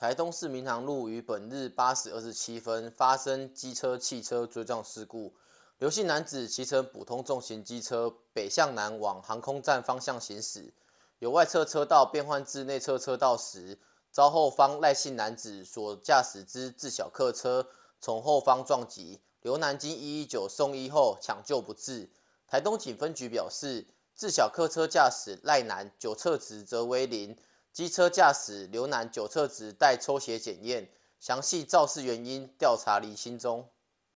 台东市民航路于本日八时二十七分发生机车、汽车追撞事故。刘姓男子骑乘普通重型机车，北向南往航空站方向行驶，由外侧车道变换至内侧车道时，遭后方赖姓男子所驾驶之自小客车从后方撞击。刘南京一一九送医后抢救不治。台东警分局表示，自小客车驾驶赖男酒测值则为零。机车驾驶刘楠酒测值待抽血检验，详细肇事原因调查厘清中。